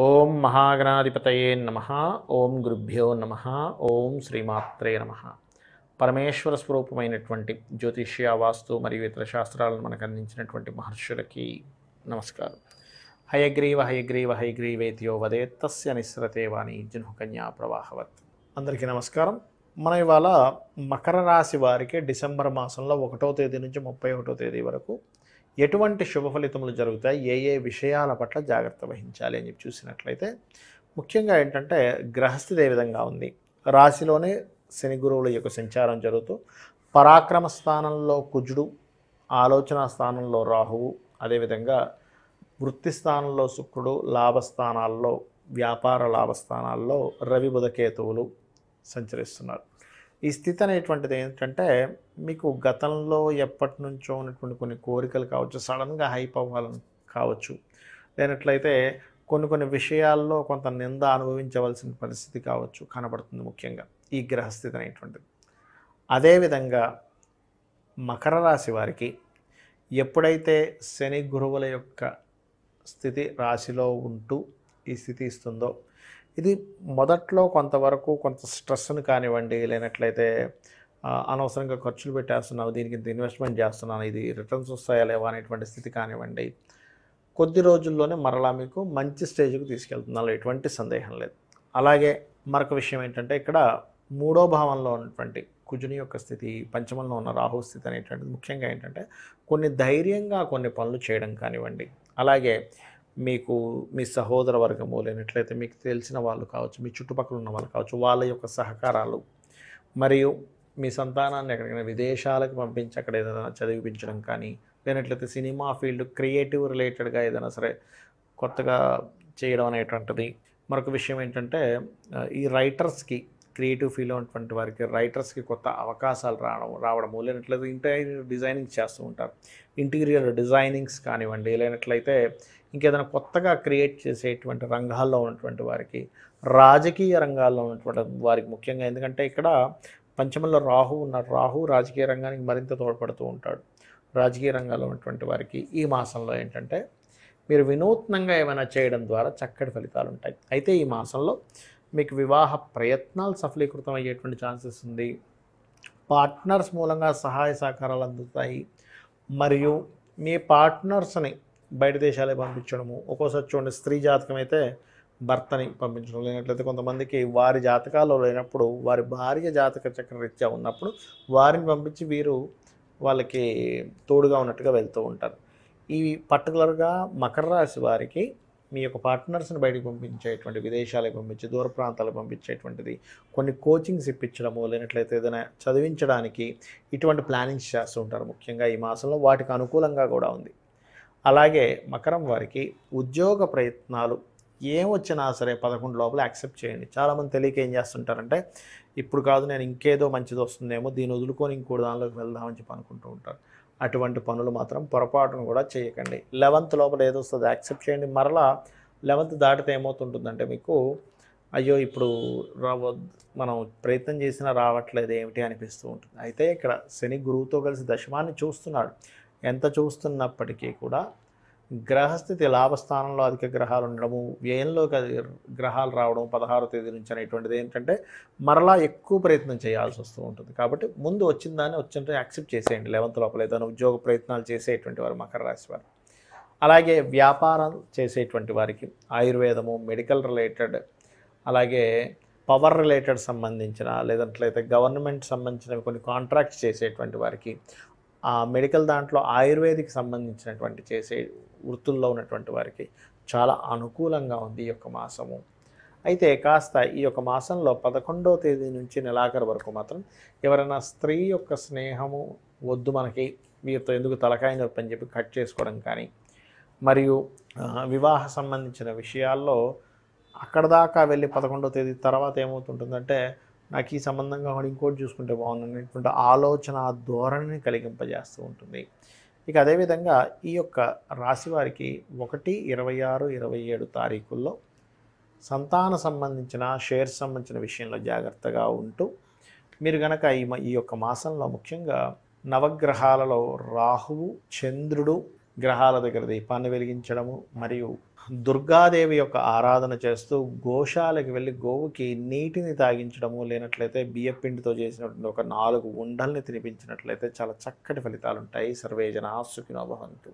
ఓం మహాగణాధిపతయే నమ ఓం గురుభ్యో నమ ఓం శ్రీమాత్రే నమ పరమేశ్వర స్వరూపమైనటువంటి జ్యోతిష్య వాస్తు మరియు ఇతర శాస్త్రాలను మనకు అందించినటువంటి మహర్షులకి నమస్కారం హయగ్రీవ హయగ్రీవ హయగ్రీవేతియో వదే తస్య నిస్రతే వాణి జున్హుకన్యా ప్రవాహవత్ అందరికీ నమస్కారం మన ఇవాళ మకర రాశి వారికి డిసెంబర్ మాసంలో ఒకటో తేదీ నుంచి ముప్పై ఒకటో తేదీ వరకు ఎటువంటి శుభ ఫలితములు జరుగుతాయి ఏ ఏ విషయాల పట్ల జాగ్రత్త వహించాలి అని చెప్పి చూసినట్లయితే ముఖ్యంగా ఏంటంటే గ్రహస్థితి ఏ విధంగా ఉంది రాశిలోనే శని గురువుల యొక్క సంచారం జరుగుతూ పరాక్రమ స్థానంలో కుజుడు ఆలోచన స్థానంలో రాహువు అదేవిధంగా వృత్తి స్థానంలో శుక్రుడు లాభస్థానాల్లో వ్యాపార లాభస్థానాల్లో రవి బుధకేతువులు సంచరిస్తున్నారు ఈ స్థితి అనేటువంటిది ఏంటంటే మీకు గతంలో ఎప్పటి నుంచో ఉన్నటువంటి కొన్ని కోరికలు కావచ్చు సడన్గా హైప్ అవ్వాలని కావచ్చు లేనట్లయితే కొన్ని కొన్ని విషయాల్లో కొంత నింద అనుభవించవలసిన పరిస్థితి కావచ్చు కనబడుతుంది ముఖ్యంగా ఈ గ్రహస్థితి అనేటువంటిది అదేవిధంగా మకర రాశి వారికి ఎప్పుడైతే శని గురువుల యొక్క స్థితి రాశిలో ఉంటూ ఈ స్థితి ఇస్తుందో ఇది మొదట్లో కొంతవరకు కొంత స్ట్రెస్ని కానివ్వండి లేనట్లయితే అనవసరంగా ఖర్చులు పెట్టేస్తున్నావు దీనికి ఇంత ఇన్వెస్ట్మెంట్ చేస్తున్నాను ఇది రిటర్న్స్ వస్తాయా లేవా అనేటువంటి స్థితి కానివ్వండి కొద్ది రోజుల్లోనే మరలా మీకు మంచి స్టేజ్కి తీసుకెళ్తుంది అలా ఎటువంటి సందేహం లేదు అలాగే మరొక విషయం ఏంటంటే ఇక్కడ మూడో భావంలో ఉన్నటువంటి కుజుని యొక్క స్థితి పంచమంలో ఉన్న రాహు స్థితి అనేటువంటిది ముఖ్యంగా ఏంటంటే కొన్ని ధైర్యంగా కొన్ని పనులు చేయడం కానివ్వండి అలాగే మీకు మీ సహోదర వర్గము లేనట్లయితే మీకు తెలిసిన వాళ్ళు కావచ్చు మీ చుట్టుపక్కల ఉన్న వాళ్ళు కావచ్చు వాళ్ళ యొక్క సహకారాలు మరియు మీ సంతానాన్ని ఎక్కడికైనా విదేశాలకు పంపించి అక్కడ ఏదైనా చదివిపించడం కానీ లేనట్లయితే సినిమా ఫీల్డ్ క్రియేటివ్ రిలేటెడ్గా ఏదైనా సరే కొత్తగా చేయడం అనేటువంటిది మరొక విషయం ఏంటంటే ఈ రైటర్స్కి క్రియేటివ్ ఫీల్ ఉన్నటువంటి వారికి రైటర్స్కి కొత్త అవకాశాలు రావడం రావడం లేనట్లయితే ఇంటీరియర్ డిజైనింగ్ చేస్తూ ఉంటారు ఇంటీరియర్ డిజైనింగ్స్ కానివ్వండి లేనట్లయితే ఇంకేదైనా కొత్తగా క్రియేట్ చేసేటువంటి రంగాల్లో ఉన్నటువంటి వారికి రాజకీయ రంగాల్లో ఉన్నటువంటి వారికి ముఖ్యంగా ఎందుకంటే ఇక్కడ పంచమంలో రాహు ఉన్నాడు రాహు రాజకీయ రంగానికి మరింత తోడ్పడుతూ ఉంటాడు రాజకీయ రంగాల్లో ఉన్నటువంటి వారికి ఈ మాసంలో ఏంటంటే మీరు వినూత్నంగా ఏమైనా చేయడం ద్వారా చక్కటి ఫలితాలు ఉంటాయి అయితే ఈ మాసంలో మీకు వివాహ ప్రయత్నాలు సఫలీకృతం అయ్యేటువంటి ఛాన్సెస్ ఉంది పార్ట్నర్స్ మూలంగా సహాయ సహకారాలు అందుతాయి మరియు మీ పార్ట్నర్స్ని బయట దేశాలే పంపించడము ఒక్కోసారి చూడండి స్త్రీ జాతకం అయితే భర్తని పంపించడం లేనట్లయితే కొంతమందికి వారి జాతకాలు లేనప్పుడు వారి భార్య జాతక చక్ర రీత్యా ఉన్నప్పుడు వారిని పంపించి వీరు వాళ్ళకి తోడుగా ఉన్నట్టుగా వెళ్తూ ఉంటారు ఈ పర్టికులర్గా మకర రాశి వారికి మీ యొక్క పార్ట్నర్స్ని బయటకు పంపించేటువంటి విదేశాలకు పంపించి దూర ప్రాంతాలకు పంపించేటువంటిది కొన్ని కోచింగ్స్ ఇప్పించడము లేనట్లయితే ఏదైనా చదివించడానికి ఇటువంటి ప్లానింగ్స్ చేస్తూ ఉంటారు ముఖ్యంగా ఈ మాసంలో వాటికి అనుకూలంగా కూడా ఉంది అలాగే మకరం వారికి ఉద్యోగ ప్రయత్నాలు ఏం వచ్చినా సరే పదకొండు లోపల యాక్సెప్ట్ చేయండి చాలామంది తెలియక ఏం చేస్తుంటారంటే ఇప్పుడు కాదు నేను ఇంకేదో మంచిది వస్తుందేమో దీన్ని వదులుకొని ఇంకోటి దానిలోకి వెళ్దామని చెప్పి అనుకుంటూ ఉంటారు అటువంటి పనులు మాత్రం పొరపాటును కూడా చేయకండి లెవెంత్ లోపల ఏదో వస్తుంది యాక్సెప్ట్ చేయండి మరలా లెవెంత్ దాటితే ఏమవుతుంటుందంటే మీకు అయ్యో ఇప్పుడు రావ మనం ప్రయత్నం చేసినా రావట్లేదు ఏమిటి అనిపిస్తూ ఉంటుంది అయితే ఇక్కడ శని గురువుతో కలిసి దశమాన్ని చూస్తున్నాడు ఎంత చూస్తున్నప్పటికీ కూడా గ్రహస్థితి లాభస్థానంలో అధిక గ్రహాలు ఉండడము వ్యయంలో గ్రహాలు రావడం పదహారో తేదీ నుంచి అనేటువంటిది ఏంటంటే మరలా ఎక్కువ ప్రయత్నం చేయాల్సి వస్తూ ఉంటుంది కాబట్టి ముందు వచ్చిన దాన్ని వచ్చిన యాక్సెప్ట్ చేసేయండి లెవెంత్ లోపల ఏదైనా ఉద్యోగ ప్రయత్నాలు చేసేటువంటి వారు మకర రాశి వారు అలాగే వ్యాపారం చేసేటువంటి వారికి ఆయుర్వేదము మెడికల్ రిలేటెడ్ అలాగే పవర్ రిలేటెడ్ సంబంధించిన లేదంటే గవర్నమెంట్ సంబంధించిన కొన్ని కాంట్రాక్ట్స్ చేసేటువంటి వారికి ఆ మెడికల్ దాంట్లో ఆయుర్వేదిక్ సంబంధించినటువంటి చేసే వృత్తుల్లో ఉన్నటువంటి వారికి చాలా అనుకూలంగా ఉంది ఈ యొక్క మాసము అయితే కాస్త ఈ యొక్క మాసంలో పదకొండో తేదీ నుంచి నెలాఖరు వరకు మాత్రం ఎవరైనా స్త్రీ యొక్క స్నేహము వద్దు మనకి వీరితో ఎందుకు తలకాయ నొప్పి అని చెప్పి కట్ చేసుకోవడం కానీ మరియు వివాహ సంబంధించిన విషయాల్లో అక్కడ దాకా వెళ్ళి పదకొండో తేదీ తర్వాత ఏమవుతుంటుందంటే నాకు ఈ సంబంధం కాకుండా ఇంకోటి చూసుకుంటే బాగుందనేటువంటి ఆలోచన ధోరణిని కలిగింపజేస్తూ ఉంటుంది ఇక అదేవిధంగా ఈ యొక్క రాశి వారికి ఒకటి ఇరవై ఆరు ఇరవై ఏడు తారీఖుల్లో సంతాన సంబంధించిన షేర్ సంబంధించిన విషయంలో జాగ్రత్తగా ఉంటూ మీరు కనుక ఈ ఈ యొక్క మాసంలో ముఖ్యంగా నవగ్రహాలలో రాహువు చంద్రుడు గ్రహాల దగ్గర దీపాన్ని వెలిగించడము మరియు దుర్గాదేవి యొక్క ఆరాధన చేస్తూ గోశాలకు వెళ్ళి గోవుకి నీటిని తాగించడము లేనట్లయితే బియ్యపిండితో చేసినటువంటి ఒక నాలుగు ఉండల్ని తినిపించినట్లయితే చాలా చక్కటి ఫలితాలు ఉంటాయి సర్వేజన సుఖినోభవంతు